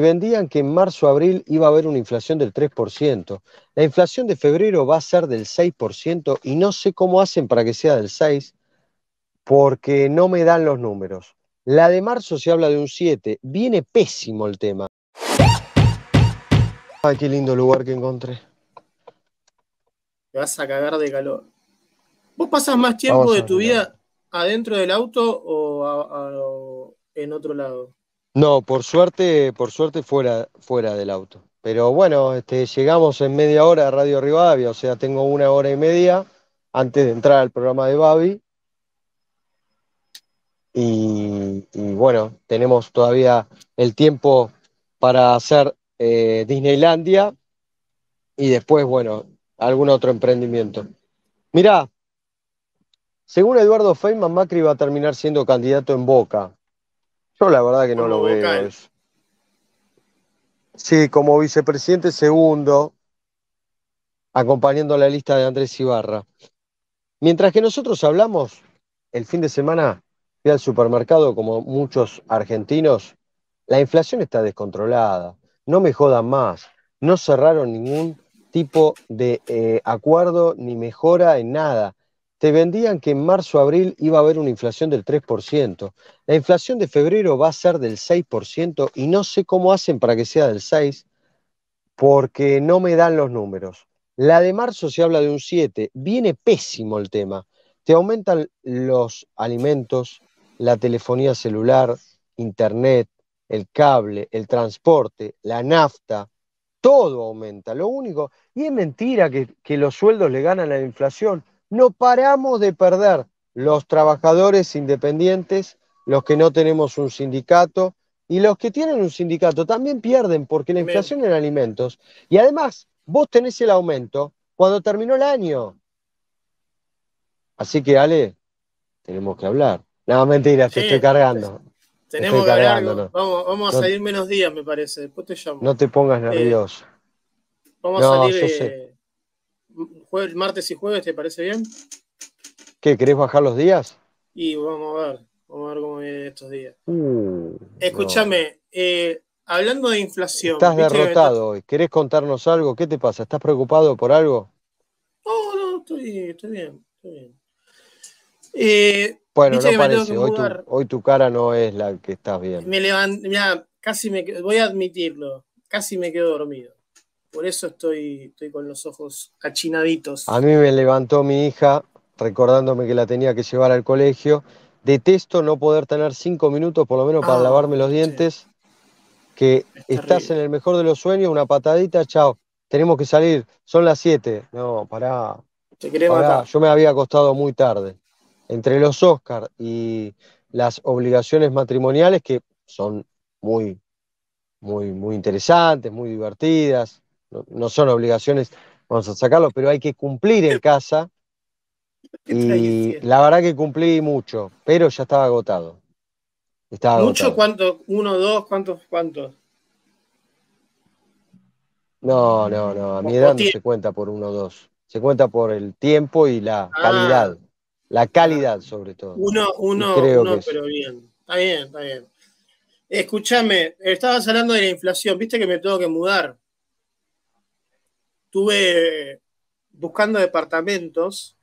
vendían que en marzo-abril iba a haber una inflación del 3%. La inflación de febrero va a ser del 6% y no sé cómo hacen para que sea del 6% porque no me dan los números. La de marzo se habla de un 7%. Viene pésimo el tema. Ay, qué lindo lugar que encontré. Te vas a cagar de calor. ¿Vos pasas más tiempo de tu vida adentro del auto o en otro lado? No, por suerte, por suerte fuera, fuera del auto. Pero bueno, este, llegamos en media hora a Radio Rivadavia, o sea, tengo una hora y media antes de entrar al programa de Babi. Y, bueno, tenemos todavía el tiempo para hacer eh, Disneylandia y después, bueno, algún otro emprendimiento. Mirá, según Eduardo Feynman, Macri va a terminar siendo candidato en Boca. Yo la verdad que no lo veo. Sí, como vicepresidente segundo, acompañando la lista de Andrés Ibarra. Mientras que nosotros hablamos, el fin de semana fui al supermercado, como muchos argentinos, la inflación está descontrolada. No me jodan más. No cerraron ningún tipo de eh, acuerdo ni mejora en nada te vendían que en marzo-abril iba a haber una inflación del 3%. La inflación de febrero va a ser del 6% y no sé cómo hacen para que sea del 6% porque no me dan los números. La de marzo se habla de un 7%. Viene pésimo el tema. Te aumentan los alimentos, la telefonía celular, internet, el cable, el transporte, la nafta, todo aumenta. Lo único, y es mentira que, que los sueldos le ganan a la inflación no paramos de perder los trabajadores independientes, los que no tenemos un sindicato y los que tienen un sindicato también pierden porque la inflación en alimentos. Y además, vos tenés el aumento cuando terminó el año. Así que, Ale, tenemos que hablar. No, mentira, te estoy cargando. Tenemos que hablar. Vamos, a salir menos días, me parece. Después te llamo. No te pongas eh, nervioso. vamos a salir martes y jueves, ¿te parece bien? ¿Qué? ¿Querés bajar los días? Y vamos a ver, vamos a ver cómo vienen estos días. Uh, Escúchame, eh, hablando de inflación. Estás derrotado hoy. ¿Querés contarnos algo? ¿Qué te pasa? ¿Estás preocupado por algo? No, no, estoy, estoy bien, estoy bien. Eh, bueno, no parece. Hoy tu, cara no es la que estás bien. Me levanté, mira, casi me voy a admitirlo, casi me quedo dormido. Por eso estoy, estoy con los ojos achinaditos. A mí me levantó mi hija recordándome que la tenía que llevar al colegio. Detesto no poder tener cinco minutos por lo menos para ah, lavarme los dientes. Que estás en el mejor de los sueños, una patadita, chao. Tenemos que salir, son las siete. No, pará. Yo me había acostado muy tarde. Entre los Oscars y las obligaciones matrimoniales, que son muy, muy, muy interesantes, muy divertidas, no, son obligaciones, vamos a sacarlo, pero hay que cumplir en casa. Y la verdad que cumplí mucho, pero ya estaba agotado. Estaba ¿Mucho cuánto? ¿Uno, dos? ¿Cuántos? ¿Cuántos? No, no, no. A mi edad no se cuenta por uno o dos. Se cuenta por el tiempo y la ah. calidad. La ah. calidad, sobre todo. Uno, uno, uno pero bien. Está bien, está bien. Escúchame, estabas hablando de la inflación. Viste que me tengo que mudar. Estuve buscando departamentos,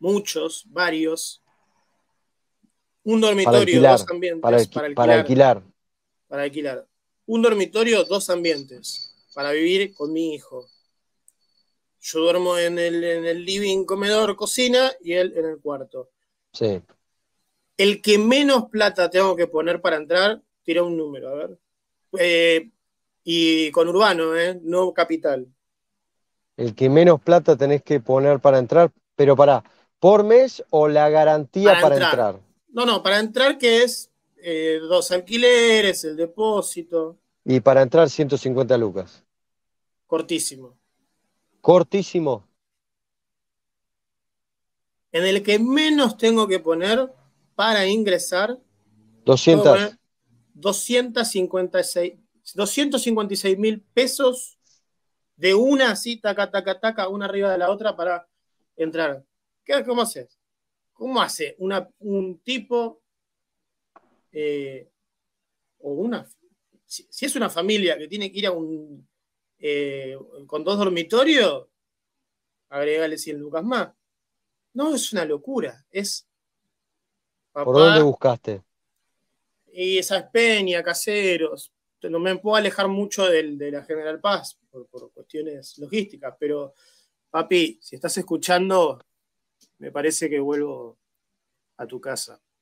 muchos, varios. Un dormitorio, dos ambientes. Para, alquilar, para, alquilar. Un dormitorio, dos ambientes. Para vivir con mi hijo. Yo duermo en el, living, comedor, cocina y él en el cuarto. Sí. El que menos plata tengo que poner para entrar, tira un número, a ver. Eh, y con urbano, ¿eh? no capital el que menos plata tenés que poner para entrar, pero para por mes o la garantía para, entrar. No, no, para entrar que es eh, dos alquileres, el depósito. Y para entrar 150 lucas. Cortísimo. Cortísimo. En el que menos tengo que poner para ingresar. 200. 256 256 mil pesos de una así, taca, taca, taca, una arriba de la otra para entrar. ¿Qué, ¿Cómo haces? ¿Cómo hace una, un tipo eh, o una... Si, es una familia que tiene que ir a un... Eh, con dos dormitorios, agregale 100 lucas más. No, es una locura. Es. ¿Por dónde buscaste? Y esas Peña, Caseros. No me puedo alejar mucho de la General Paz por, logísticas, pero papi, si estás escuchando, me parece que vuelvo a tu casa.